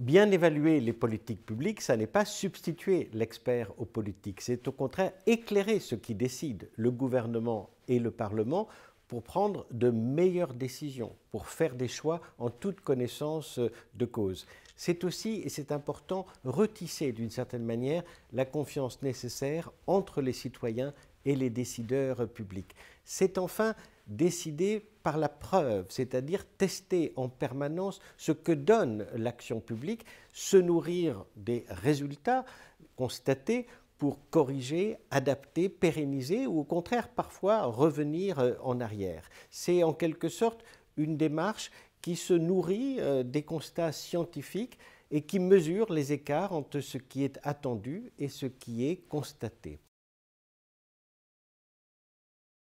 Bien évaluer les politiques publiques, ça n'est pas substituer l'expert aux politiques, c'est au contraire éclairer ce qui décide, le gouvernement et le Parlement, pour prendre de meilleures décisions, pour faire des choix en toute connaissance euh, de cause. C'est aussi, et c'est important, retisser d'une certaine manière la confiance nécessaire entre les citoyens et les décideurs euh, publics. C'est enfin décider par la preuve, c'est-à-dire tester en permanence ce que donne l'action publique, se nourrir des résultats constatés pour corriger, adapter, pérenniser ou au contraire parfois revenir euh, en arrière. C'est en quelque sorte une démarche qui se nourrit euh, des constats scientifiques et qui mesure les écarts entre ce qui est attendu et ce qui est constaté.